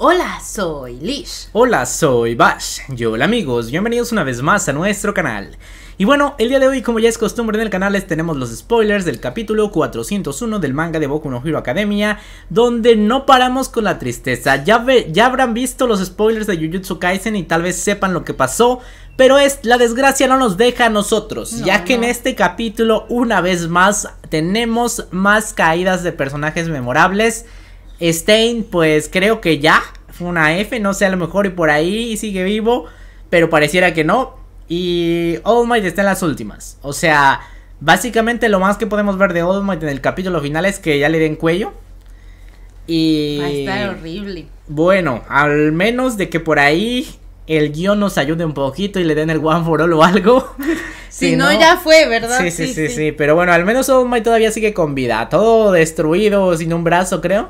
Hola, soy Lish. Hola, soy Bash. Yo, hola amigos, bienvenidos una vez más a nuestro canal. Y bueno, el día de hoy, como ya es costumbre en el canal, les tenemos los spoilers del capítulo 401 del manga de Boku no Hero Academia, donde no paramos con la tristeza. Ya, ve, ya habrán visto los spoilers de Jujutsu Kaisen y tal vez sepan lo que pasó, pero es, la desgracia no nos deja a nosotros, ya que en este capítulo, una vez más, tenemos más caídas de personajes memorables. Stain... pues creo que ya fue una F, no sé, a lo mejor y por ahí sigue vivo, pero pareciera que no. Y All Might está en las últimas. O sea, básicamente lo más que podemos ver de All Might en el capítulo final es que ya le den cuello. Y. Va a horrible. Bueno, al menos de que por ahí el guión nos ayude un poquito y le den el one for all o algo. si, no, ya fue, ¿verdad? Sí sí, sí, sí, Pero bueno, al menos Old todavía sigue con vida. Todo destruido, sin un brazo, creo.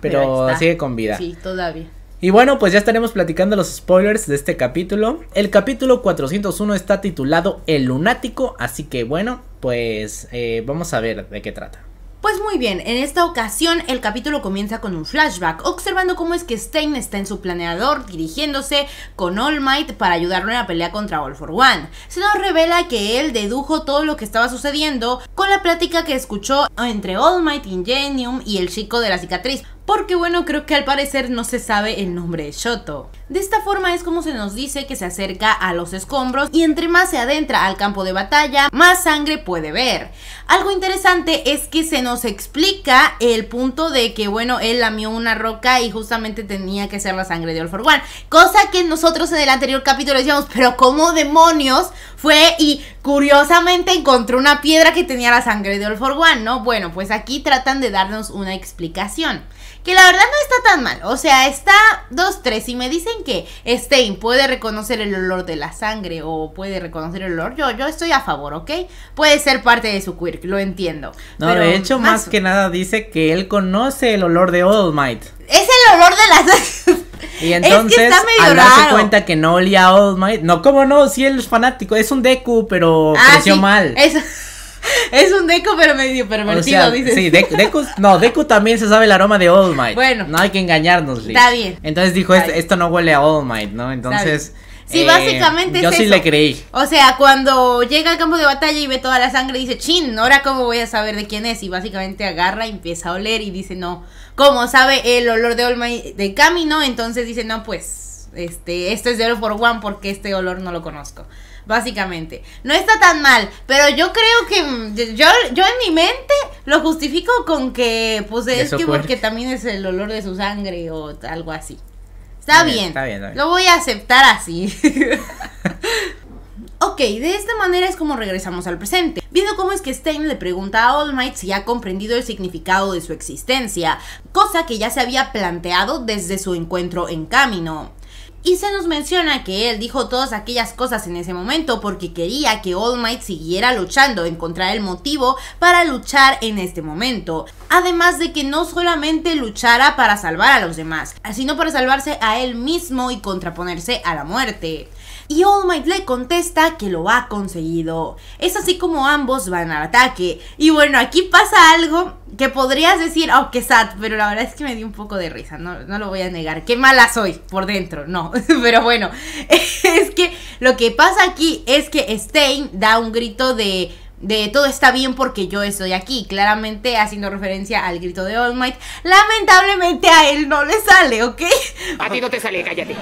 Pero, sigue con vida. Sí, todavía. Y bueno, pues ya estaremos platicando los spoilers de este capítulo. El capítulo 401 está titulado El lunático, así que bueno, pues eh, vamos a ver de qué trata. Pues muy bien, en esta ocasión el capítulo comienza con un flashback, observando cómo es que Stein está en su planeador dirigiéndose con All Might para ayudarlo en la pelea contra All for One. Se nos revela que él dedujo todo lo que estaba sucediendo con la plática que escuchó entre All Might Ingenium y el chico de la cicatriz, porque bueno, creo que al parecer no se sabe el nombre de Shoto. De esta forma es como se nos dice que se acerca a los escombros y entre más se adentra al campo de batalla, más sangre puede ver. Algo interesante es que se nos explica el punto de que, bueno, él lamió una roca y justamente tenía que ser la sangre de All for One, cosa que nosotros en el anterior capítulo decíamos, pero ¿cómo demonios fue y curiosamente encontró una piedra que tenía la sangre de All for One, ¿no? Bueno, pues aquí tratan de darnos una explicación que la verdad no está tan mal. O sea, está dos, 3 Si me dicen que Stein puede reconocer el olor de la sangre o puede reconocer el olor, yo, yo estoy a favor, ¿ok? Puede ser parte de su quirk, lo entiendo. No, pero de hecho, más... que nada dice que él conoce el olor de All Might. Es el olor de la sangre. Y entonces, es que al darse raro. cuenta que no olía a All Might, no, como no, si él es fanático, es un Deku, pero ah, creció mal. Eso. es un Deku, pero medio pervertido, o Sí, no, Deku también se sabe el aroma de All Might. Bueno. No hay que engañarnos, Liz. Está bien. Entonces dijo, este, esto, no huele a All Might, ¿no? Entonces... Sí, eh, básicamente yo sí le creí. O sea, cuando llega al campo de batalla y ve toda la sangre, dice, chin, ahora cómo voy a saber de quién es. Y básicamente agarra y empieza a oler y dice, no, como sabe el olor de Might, de camino, entonces dice, no, pues, este, esto es de All for One porque este olor no lo conozco básicamente. No está tan mal, pero yo creo que mm, yo, yo en mi mente lo justifico con que, pues es que porque también es el olor de su sangre o algo así. Está, bien, está Lo voy a aceptar así. Ok, de esta manera es como regresamos al presente, viendo cómo es que Stein le pregunta a All Might si ha comprendido el significado de su existencia, cosa que ya se había planteado desde su encuentro en camino. Y se nos menciona que él dijo todas aquellas cosas en ese momento porque quería que All Might siguiera luchando, encontrar el motivo para luchar en este momento. Además de que no solamente luchara para salvar a los demás, sino para salvarse a él mismo y contraponerse a la muerte y All Might le contesta que lo ha conseguido. Es así como ambos van al ataque. Y bueno, aquí pasa algo que podrías decir, oh, qué sad, pero la verdad es que me dio un poco de risa, no, no lo voy a negar. Qué mala soy por dentro, no. pero bueno, es que lo que pasa aquí es que Stein da un grito de de todo está bien porque yo estoy aquí, claramente haciendo referencia al grito de All Might. Lamentablemente a él no le sale, ¿ok? A ti no te sale, cállate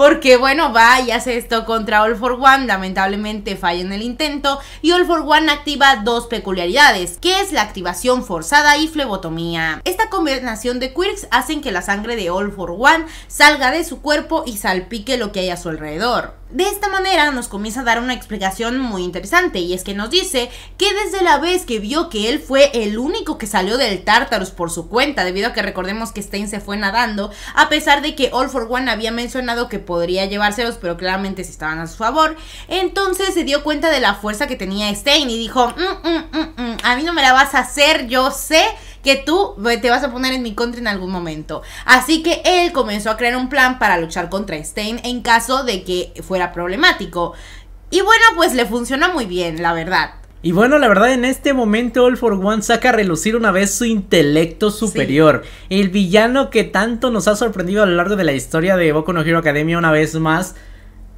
porque bueno, va y hace esto contra All for One, lamentablemente falla en el intento, y All for One activa dos peculiaridades, que es la activación forzada y flebotomía. Esta combinación de quirks hacen que la sangre de All for One salga de su cuerpo y salpique lo que hay a su alrededor. De esta manera nos comienza a dar una explicación muy interesante y es que nos dice que desde la vez que vio que él fue el único que salió del Tartarus por su cuenta, debido a que recordemos que Stein se fue nadando, a pesar de que All for One había mencionado que podría llevárselos, pero claramente si estaban a su favor. Entonces se dio cuenta de la fuerza que tenía Stein y dijo, mm, mm, mm, a mí no me la vas a hacer, yo sé que tú te vas a poner en mi contra en algún momento. Así que él comenzó a crear un plan para luchar contra Stein en caso de que fuera problemático. Y bueno, pues le funciona muy bien, la verdad. Y bueno, la verdad, en este momento All for One saca a relucir una vez su intelecto superior. El villano que tanto nos ha sorprendido a lo largo de la historia de Boku no Hero Academia una vez más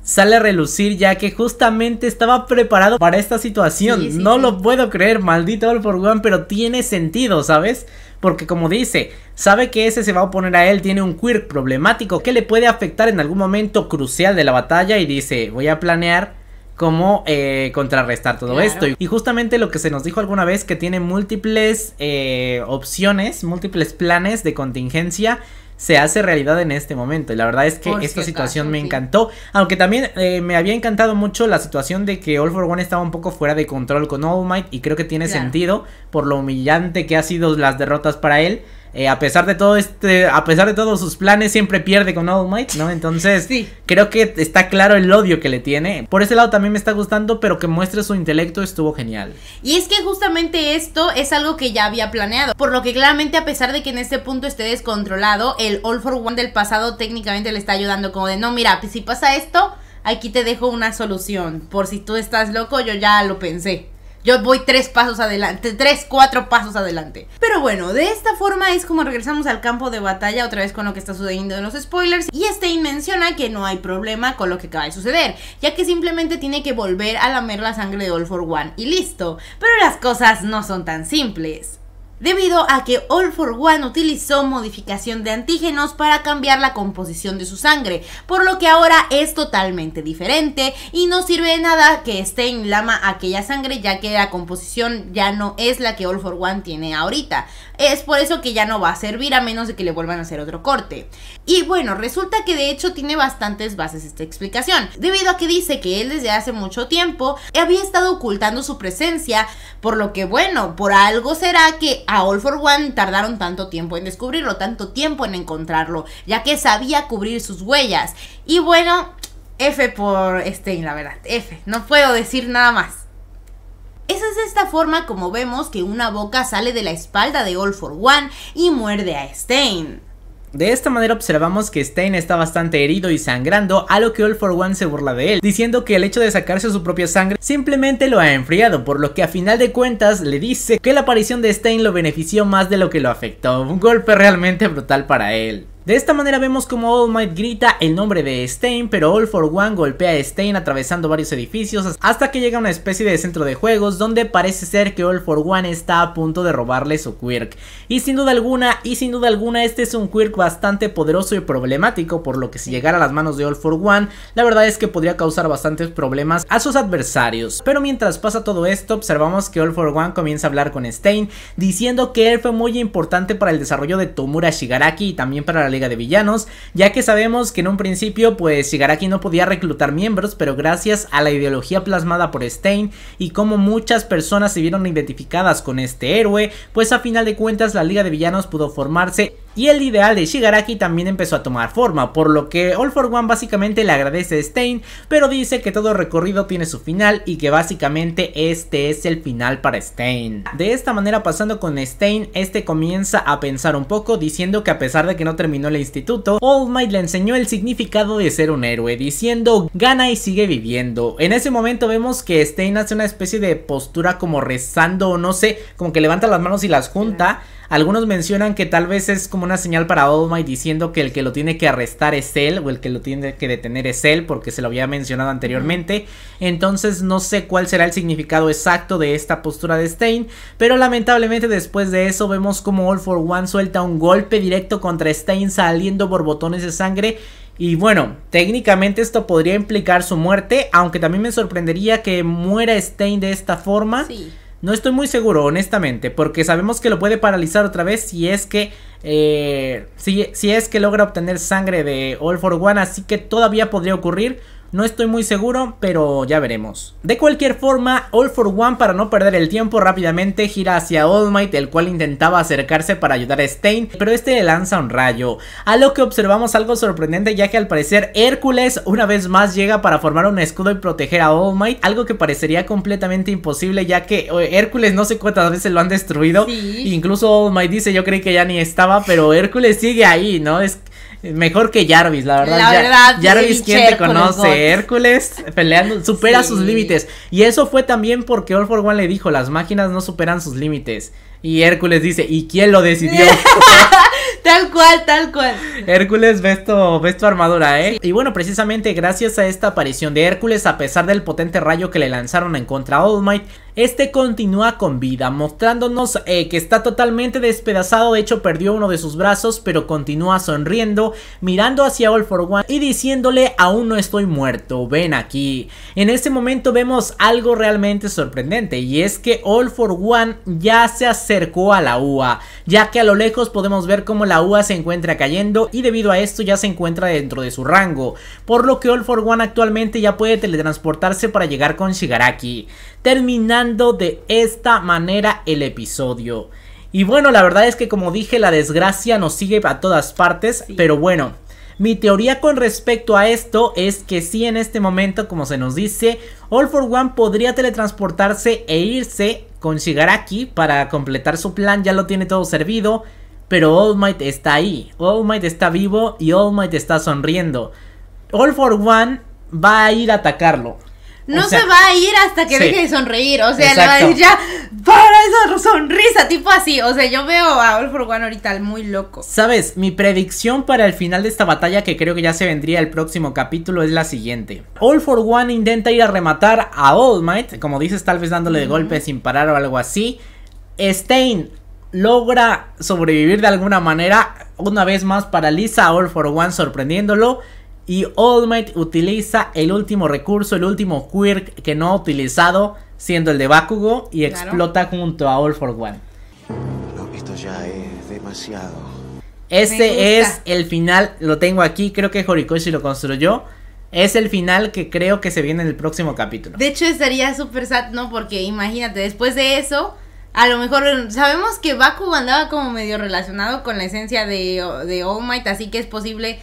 sale a relucir ya que justamente estaba preparado para esta situación. no lo puedo creer, maldito All for One, pero tiene sentido, ¿sabes? Porque como dice, sabe que ese se va a oponer a él, tiene un quirk problemático que le puede afectar en algún momento crucial de la batalla y dice, voy a planear cómo eh, contrarrestar todo esto. Y justamente lo que se nos dijo alguna vez que tiene múltiples eh, opciones, múltiples planes de contingencia se hace realidad en este momento. Y la verdad es que esta situación me encantó. Aunque también eh, me había encantado mucho la situación de que All for One estaba un poco fuera de control con All Might. Y creo que tiene sentido por lo humillante que ha sido las derrotas para él. Eh, a pesar de todo este, a pesar de todos sus planes, siempre pierde con All Might, ¿no? Entonces, sí. creo que está claro el odio que le tiene. Por ese lado también me está gustando, pero que muestre su intelecto estuvo genial. Y es que justamente esto es algo que ya había planeado, por lo que claramente a pesar de que en este punto esté descontrolado, el All for One del pasado técnicamente le está ayudando como de, no, mira, si pasa esto, aquí te dejo una solución. Por si tú estás loco, yo ya lo pensé. Yo voy tres pasos adelante, tres, cuatro pasos adelante. Pero bueno, de esta forma es como regresamos al campo de batalla otra vez con lo que está sucediendo en los spoilers. Y Stein menciona que no hay problema con lo que acaba de suceder, ya que simplemente tiene que volver a lamer la sangre de All for One y listo. Pero las cosas no son tan simples debido a que All for One utilizó modificación de antígenos para cambiar la composición de su sangre, por lo que ahora es totalmente diferente y no sirve de nada que esté en lama aquella sangre ya que la composición ya no es la que All for One tiene ahorita. Es por eso que ya no va a servir a menos de que le vuelvan a hacer otro corte. Y bueno, resulta que de hecho tiene bastantes bases esta explicación, debido a que dice que él desde hace mucho tiempo había estado ocultando su presencia, por lo que bueno, por algo será que a All for One tardaron tanto tiempo en descubrirlo, tanto tiempo en encontrarlo, ya que sabía cubrir sus huellas. Y bueno, F por Stein, la verdad, F, no puedo decir nada más. Esa es esta forma como vemos que una boca sale de la espalda de All for One y muerde a Stein. De esta manera observamos que Stein está bastante herido y sangrando, a lo que All for One se burla de él, diciendo que el hecho de sacarse su propia sangre simplemente lo ha enfriado, por lo que a final de cuentas le dice que la aparición de Stein lo benefició más de lo que lo afectó, un golpe realmente brutal para él. De esta manera vemos como All Might grita el nombre de Stein, pero All for One golpea a Stein atravesando varios edificios hasta que llega a una especie de centro de juegos donde parece ser que All for One está a punto de robarle su quirk. Y sin duda alguna, y sin duda alguna este es un quirk bastante poderoso y problemático, por lo que si llegara a las manos de All for One, la verdad es que podría causar bastantes problemas a sus adversarios. Pero mientras pasa todo esto, observamos que All for One comienza a hablar con Stein, diciendo que él fue muy importante para el desarrollo de Tomura Shigaraki y también para la Liga de Villanos, ya que sabemos que en un principio pues Shigaraki no podía reclutar miembros, pero gracias a la ideología plasmada por Stein y como muchas personas se vieron identificadas con este héroe, pues a final de cuentas la Liga de Villanos pudo formarse y el ideal de Shigaraki también empezó a tomar forma, por lo que All for One básicamente le agradece a Stein, pero dice que todo recorrido tiene su final y que básicamente este es el final para Stein. De esta manera pasando con Stein, este comienza a pensar un poco diciendo que a pesar de que no terminó el instituto, All Might le enseñó el significado de ser un héroe, diciendo gana y sigue viviendo. En ese momento vemos que Stein hace una especie de postura como rezando o no sé, como que levanta las manos y las junta. Algunos mencionan que tal vez es como una señal para All Might diciendo que el que lo tiene que arrestar es él o el que lo tiene que detener es él porque se lo había mencionado anteriormente. Entonces no sé cuál será el significado exacto de esta postura de Stain. pero lamentablemente después de eso vemos como All for One suelta un golpe directo contra Stein saliendo borbotones de sangre y bueno, técnicamente esto podría implicar su muerte, aunque también me sorprendería que muera Stein de esta forma. Sí. No estoy muy seguro, honestamente, porque sabemos que lo puede paralizar otra vez si es que eh, si, si, es que logra obtener sangre de All for One, así que todavía podría ocurrir. No estoy muy seguro, pero ya veremos. De cualquier forma, All for One para no perder el tiempo rápidamente gira hacia All Might, el cual intentaba acercarse para ayudar a Stain, pero este le lanza un rayo. A lo que observamos algo sorprendente ya que al parecer Hércules una vez más llega para formar un escudo y proteger a All Might, algo que parecería completamente imposible ya que eh, Hércules no sé cuántas veces lo han destruido. Incluso All Might dice yo creí que ya ni estaba, pero Hércules sigue ahí, ¿no? Es Mejor que Jarvis, la verdad. La verdad Jarvis, quién te conoce? Hércules peleando, supera sus límites. Y eso fue también porque All for One le dijo: las máquinas no superan sus límites. Y Hércules dice: ¿Y quién lo decidió? tal cual, tal cual. Hércules, ves tu, armadura, ¿eh? Y bueno, precisamente gracias a esta aparición de Hércules, a pesar del potente rayo que le lanzaron en contra All Might, este continúa con vida, mostrándonos eh, que está totalmente despedazado, de hecho perdió uno de sus brazos, pero continúa sonriendo, mirando hacia All for One y diciéndole aún no estoy muerto, ven aquí. En este momento vemos algo realmente sorprendente y es que All for One ya se acercó a la UA, ya que a lo lejos podemos ver cómo la UA se encuentra cayendo y debido a esto ya se encuentra dentro de su rango, por lo que All for One actualmente ya puede teletransportarse para llegar con Shigaraki. Terminando de esta manera el episodio. Y bueno, la verdad es que como dije, la desgracia nos sigue a todas partes, pero bueno, mi teoría con respecto a esto es que si en este momento, como se nos dice, All for One podría teletransportarse e irse con Shigaraki para completar su plan, ya lo tiene todo servido, pero All Might está ahí, All Might está vivo y All Might está sonriendo. All for One va a ir a atacarlo. No se va a ir hasta que deje de sonreír. O sea, le va a decir ya, para esa sonrisa, tipo así. O sea, yo veo a All for One ahorita muy loco. Sabes, mi predicción para el final de esta batalla, que creo que ya se vendría el próximo capítulo, es la siguiente: All for One intenta ir a rematar a All Might, como dices, tal vez dándole de golpe sin parar o algo así. Stain logra sobrevivir de alguna manera, una vez más paraliza a All for One sorprendiéndolo. Y All Might utiliza el último recurso, el último quirk que no ha utilizado, siendo el de Bakugo, y explota junto a All for One. esto ya es demasiado. Este es el final, lo tengo aquí, creo que Horikoshi lo construyó. Es el final que creo que se viene en el próximo capítulo. De hecho, estaría súper sad, ¿no? Porque imagínate, después de eso, a lo mejor sabemos que Bakugo andaba como medio relacionado con la esencia de, de All Might, así que es posible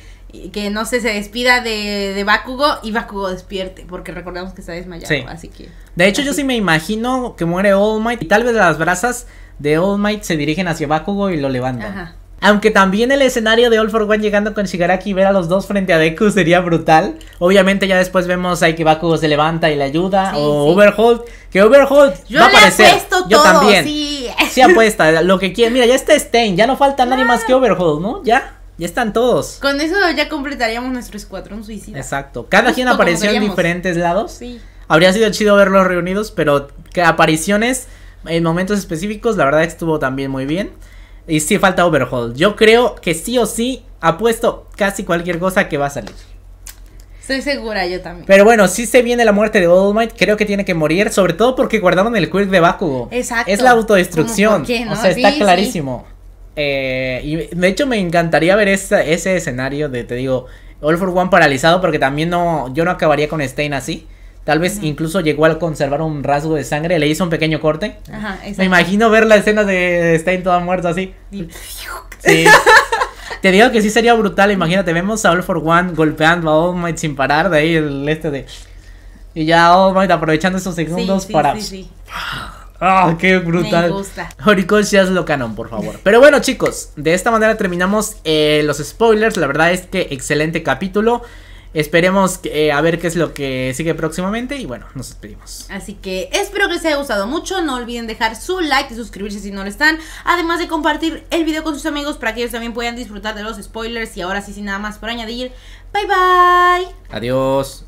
que no sé, se despida de, de, Bakugo y Bakugo despierte, porque recordamos que está desmayado, así que... De hecho yo sí me imagino que muere All Might y tal vez las brasas de All Might se dirigen hacia Bakugo y lo levantan. Ajá. Aunque también el escenario de All for One llegando con Shigaraki y ver a los dos frente a Deku sería brutal. Obviamente ya después vemos ahí que Bakugo se levanta y le ayuda. o que Overhold Yo va a aparecer. Yo todo, también. Sí. sí apuesta, lo que quiere. Mira, ya está Stain, ya no falta nadie más que Overhold, ¿no? Ya. Ya están todos. Con eso ya completaríamos nuestro escuadrón suicida. Exacto. Cada quien apareció en diferentes lados. Sí. Habría sido chido verlos reunidos, pero apariciones en momentos específicos, la verdad estuvo también muy bien. Y sí falta Overhaul. Yo creo que sí o sí apuesto casi cualquier cosa que va a salir. Estoy segura, yo también. Pero bueno, sí se viene la muerte de All Might. Creo que tiene que morir, sobre todo porque guardaron el quirk de Bakugo. Exacto. Es la autodestrucción. O sea, está clarísimo. Eh, y de hecho me encantaría ver ese escenario de, te digo, All for One paralizado porque también no, yo no acabaría con Stain así. Tal vez incluso llegó a conservar un rasgo de sangre, le hizo un pequeño corte. me imagino ver la escena de Stein toda muerta así. Te digo que sí sería brutal, imagínate, vemos a All for One golpeando a All Might sin parar, de ahí el este de... Y ya All Might aprovechando esos segundos para... ¡Ah, qué brutal! Me gusta. Horikoshi, lo canon, por favor. Pero bueno, chicos, de esta manera terminamos eh, los spoilers. La verdad es que excelente capítulo. Esperemos eh, a ver qué es lo que sigue próximamente y bueno, nos despedimos. Así que espero que les haya gustado mucho, no olviden dejar su like y suscribirse si no lo están, además de compartir el video con sus amigos para que ellos también puedan disfrutar de los spoilers y ahora sí sin nada más por añadir, bye bye. Adiós.